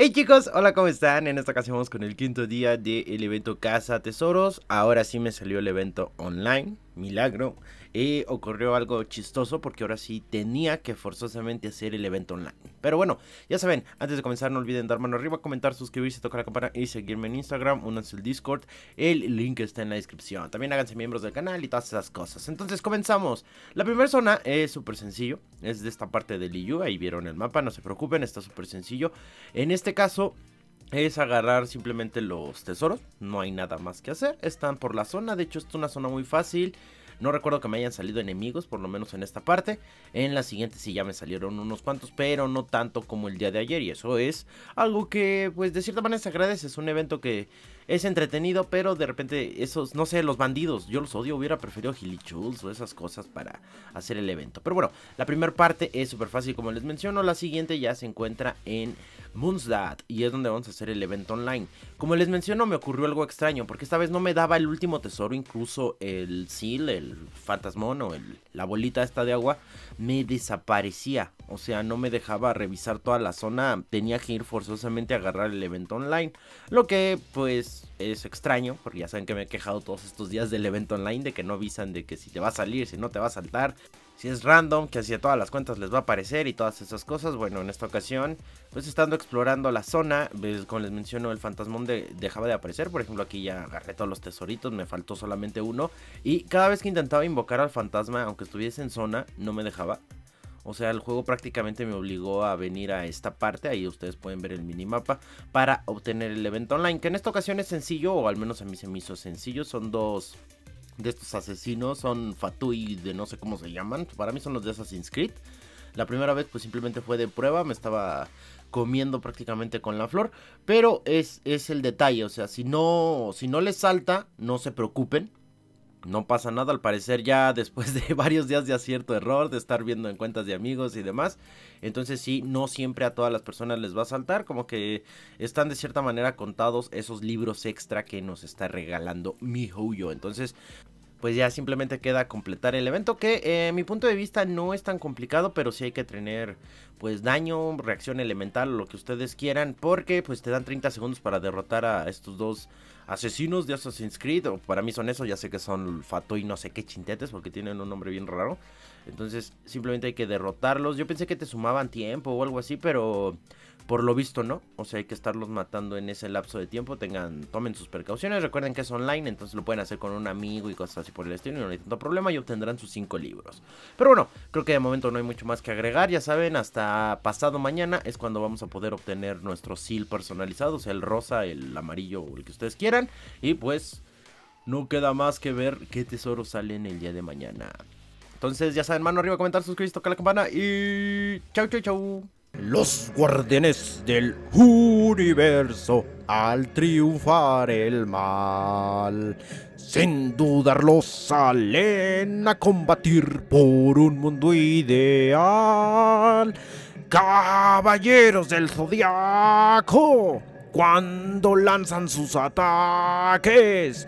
Hey chicos, hola, ¿cómo están? En esta ocasión vamos con el quinto día del evento Casa Tesoros. Ahora sí me salió el evento online, milagro. Y eh, ocurrió algo chistoso porque ahora sí tenía que forzosamente hacer el evento online. Pero bueno, ya saben, antes de comenzar no olviden dar mano arriba, comentar, suscribirse, tocar la campana y seguirme en Instagram, únanse al Discord, el link está en la descripción. También háganse miembros del canal y todas esas cosas. Entonces comenzamos. La primera zona es súper sencillo, es de esta parte del IU, ahí vieron el mapa, no se preocupen, está súper sencillo. En este este caso es agarrar simplemente los tesoros, no hay nada más que hacer, están por la zona, de hecho es una zona muy fácil, no recuerdo que me hayan salido enemigos, por lo menos en esta parte. En la siguiente sí ya me salieron unos cuantos, pero no tanto como el día de ayer. Y eso es algo que, pues de cierta manera se agradece. Es un evento que es entretenido, pero de repente esos, no sé, los bandidos, yo los odio, hubiera preferido gilichuls o esas cosas para hacer el evento. Pero bueno, la primera parte es súper fácil como les menciono, la siguiente ya se encuentra en Moonsdad y es donde vamos a hacer el evento online. Como les menciono, me ocurrió algo extraño porque esta vez no me daba el último tesoro, incluso el seal, el fantasmón o la bolita esta de agua, me desaparecía. O sea, no me dejaba revisar toda la zona, tenía que ir forzosamente a agarrar el evento online. Lo que pues es extraño, porque ya saben que me he quejado todos estos días del evento online, de que no avisan de que si te va a salir, si no te va a saltar si es random, que hacia todas las cuentas les va a aparecer y todas esas cosas. Bueno, en esta ocasión, pues estando explorando la zona, como les menciono, el fantasmón dejaba de aparecer. Por ejemplo, aquí ya agarré todos los tesoritos, me faltó solamente uno. Y cada vez que intentaba invocar al fantasma, aunque estuviese en zona, no me dejaba. O sea, el juego prácticamente me obligó a venir a esta parte, ahí ustedes pueden ver el minimapa, para obtener el evento online, que en esta ocasión es sencillo, o al menos a mí se me hizo sencillo, son dos de estos asesinos son Fatui de no sé cómo se llaman. Para mí son los de Assassin's Creed. La primera vez pues simplemente fue de prueba, me estaba comiendo prácticamente con la flor, pero es, es el detalle, o sea, si no, si no les salta, no se preocupen, no pasa nada, al parecer ya después de varios días de acierto error, de estar viendo en cuentas de amigos y demás. Entonces sí, no siempre a todas las personas les va a saltar, como que están de cierta manera contados esos libros extra que nos está regalando mi Entonces pues ya simplemente queda completar el evento que en eh, mi punto de vista no es tan complicado pero sí hay que tener pues daño, reacción elemental, lo que ustedes quieran porque pues te dan 30 segundos para derrotar a estos dos asesinos de Assassin's Creed o para mí son eso, ya sé que son Fato y no sé qué chintetes porque tienen un nombre bien raro entonces simplemente hay que derrotarlos, yo pensé que te sumaban tiempo o algo así pero por lo visto no, o sea, hay que estarlos matando en ese lapso de tiempo, tengan, tomen sus precauciones, recuerden que es online, entonces lo pueden hacer con un amigo y cosas así por el estilo, y no hay tanto problema y obtendrán sus cinco libros. Pero bueno, creo que de momento no hay mucho más que agregar, ya saben, hasta pasado mañana es cuando vamos a poder obtener nuestro seal personalizado, o sea, el rosa, el amarillo o el que ustedes quieran, y pues no queda más que ver qué tesoros en el día de mañana. Entonces, ya saben, mano arriba, comentar, suscribirse, tocar la campana y chau, chau, chau los guardianes del universo al triunfar el mal. Sin los salen a combatir por un mundo ideal. Caballeros del Zodiaco, cuando lanzan sus ataques,